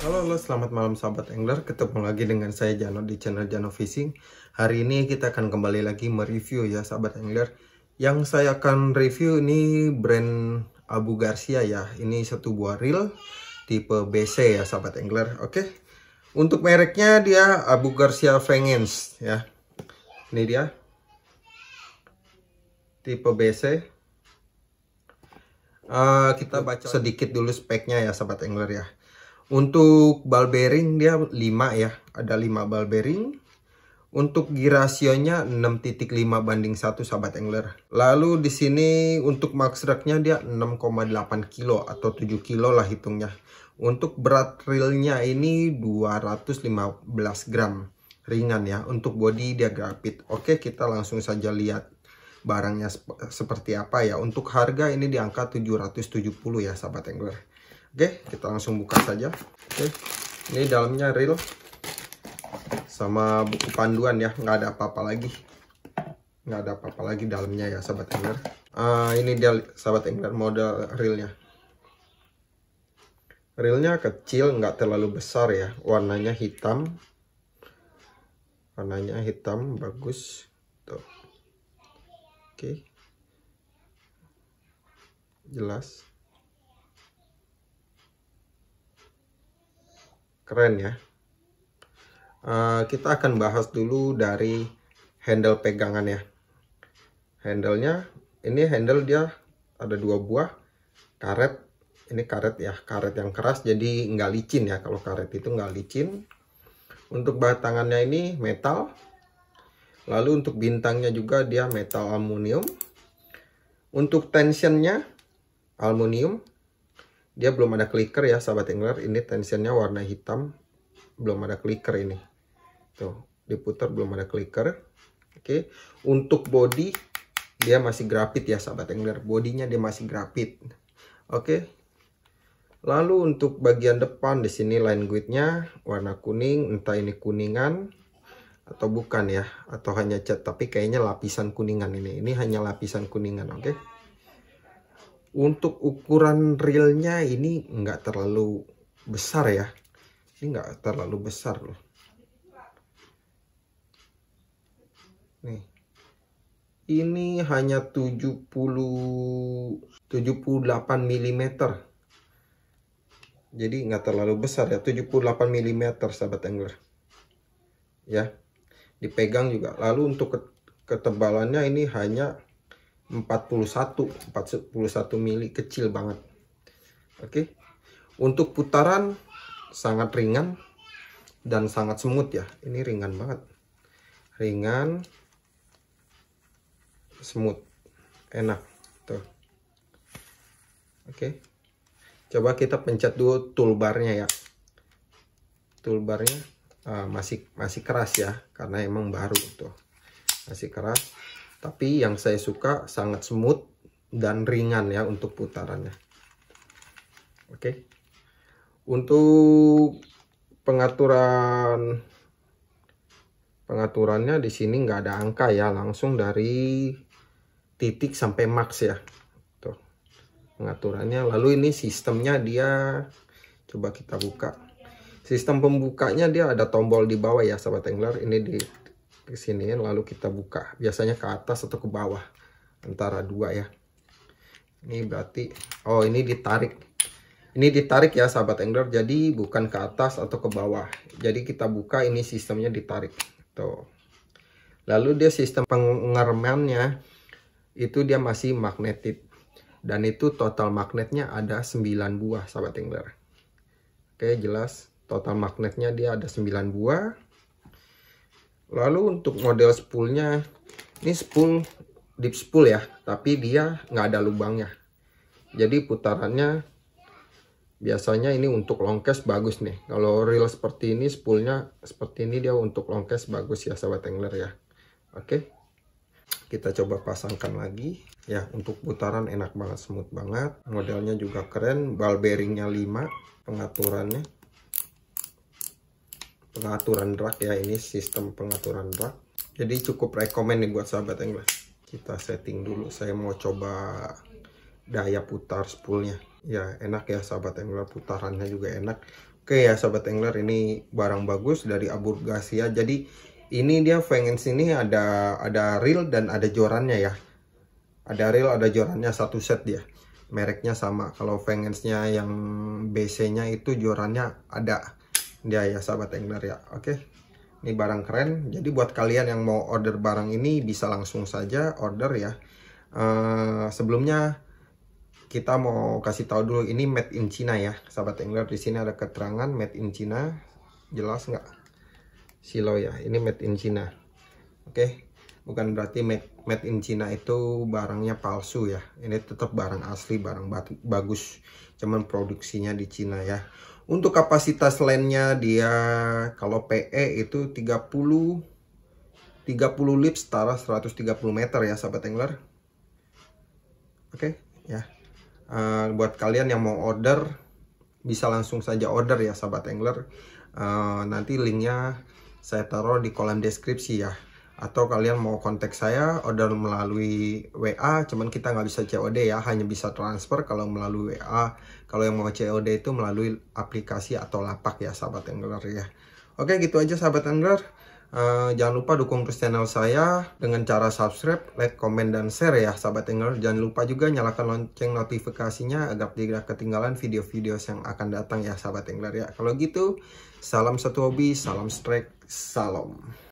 Halo, halo, selamat malam sahabat angler. Ketemu lagi dengan saya Jano di channel Jano Fishing. Hari ini kita akan kembali lagi mereview ya sahabat angler. Yang saya akan review ini brand Abu Garcia ya. Ini satu buah reel tipe BC ya sahabat angler. Oke. Untuk mereknya dia Abu Garcia Vengeance ya. Ini dia tipe BC uh, eh, kita baca sedikit dulu speknya ya sahabat angler ya untuk ball bearing dia 5 ya ada 5 ball bearing untuk gear rasionya 6.5 banding 1 sahabat angler lalu di sini untuk max racknya dia 6,8 kilo atau 7 kilo lah hitungnya untuk berat reelnya ini 215 gram ringan ya untuk body dia grafit oke kita langsung saja lihat barangnya sep seperti apa ya. Untuk harga ini di angka 770 ya sahabat angler. Oke, kita langsung buka saja. Oke. Ini dalamnya real. sama buku panduan ya, nggak ada apa-apa lagi. Nggak ada apa-apa lagi dalamnya ya sahabat angler. Uh, ini dia sahabat angler model realnya. Realnya kecil, nggak terlalu besar ya. Warnanya hitam. Warnanya hitam, bagus. Tuh. Oke. Jelas. Keren ya. Uh, kita akan bahas dulu dari handle pegangan ya. Handlenya, ini handle dia ada dua buah karet. Ini karet ya, karet yang keras jadi nggak licin ya. Kalau karet itu nggak licin. Untuk batangannya ini metal Lalu untuk bintangnya juga dia metal aluminium. Untuk tensionnya aluminium. Dia belum ada clicker ya sahabat angler. Ini tensionnya warna hitam. Belum ada clicker ini. Tuh, diputar belum ada clicker. Oke. Untuk body dia masih grafit ya sahabat angler. Bodinya dia masih grafit. Oke. Lalu untuk bagian depan di sini line guide-nya warna kuning, entah ini kuningan atau bukan ya atau hanya cat tapi kayaknya lapisan kuningan ini ini hanya lapisan kuningan oke okay? Iya. untuk ukuran realnya ini enggak terlalu besar ya ini nggak terlalu besar loh nih ini hanya 70 78 mm jadi enggak terlalu besar ya 78 mm sahabat angler ya dipegang juga lalu untuk ketebalannya ini hanya 41 41 mili kecil banget oke untuk putaran sangat ringan dan sangat smooth ya ini ringan banget ringan smooth enak tuh oke coba kita pencet dulu toolbarnya ya toolbarnya Eh, masih masih keras ya karena emang baru tuh masih keras tapi yang saya suka sangat smooth dan ringan ya untuk putarannya oke okay. untuk pengaturan pengaturannya di sini nggak ada angka ya langsung dari titik sampai max ya tuh pengaturannya lalu ini sistemnya dia coba kita buka Sistem pembukanya dia ada tombol di bawah ya sahabat angler. Ini di, di sini lalu kita buka. Biasanya ke atas atau ke bawah antara dua ya. Ini berarti oh ini ditarik. Ini ditarik ya sahabat angler. Jadi bukan ke atas atau ke bawah. Jadi kita buka ini sistemnya ditarik. Tuh. Lalu dia sistem pengeremannya itu dia masih magnetik dan itu total magnetnya ada 9 buah sahabat angler oke jelas total magnetnya dia ada 9 buah lalu untuk model spoolnya ini spool deep spool ya tapi dia nggak ada lubangnya jadi putarannya biasanya ini untuk longcase bagus nih kalau real seperti ini spoolnya seperti ini dia untuk longcase bagus ya sahabat angler ya oke kita coba pasangkan lagi ya untuk putaran enak banget smooth banget modelnya juga keren ball bearingnya 5 pengaturannya pengaturan rak ya ini sistem pengaturan rak jadi cukup rekomen nih buat sahabat angler kita setting dulu saya mau coba daya putar spoolnya ya enak ya sahabat angler putarannya juga enak oke ya sahabat angler ini barang bagus dari ya jadi ini dia fengens ini ada ada reel dan ada jorannya ya ada reel ada jorannya satu set dia mereknya sama kalau fengensnya yang BC nya itu jorannya ada Ya ya sahabat angler ya. Oke. Ini barang keren. Jadi buat kalian yang mau order barang ini bisa langsung saja order ya. Uh, sebelumnya kita mau kasih tahu dulu ini made in China ya, sahabat angler. Di sini ada keterangan made in China. Jelas nggak? Silo ya. Ini made in China. Oke. Bukan berarti made, made in China itu barangnya palsu ya. Ini tetap barang asli, barang bagus. Cuman produksinya di China ya. Untuk kapasitas lainnya dia kalau PE itu 30 30 lip setara 130 meter ya sahabat angler. Oke, okay, ya. Uh, buat kalian yang mau order bisa langsung saja order ya sahabat angler. Uh, nanti linknya saya taruh di kolom deskripsi ya atau kalian mau kontak saya order melalui WA cuman kita nggak bisa COD ya hanya bisa transfer kalau melalui WA kalau yang mau COD itu melalui aplikasi atau lapak ya sahabat angler ya oke gitu aja sahabat angler uh, jangan lupa dukung terus channel saya dengan cara subscribe like komen, dan share ya sahabat angler jangan lupa juga nyalakan lonceng notifikasinya agar tidak ketinggalan video-video yang akan datang ya sahabat angler ya kalau gitu salam satu hobi salam strike salam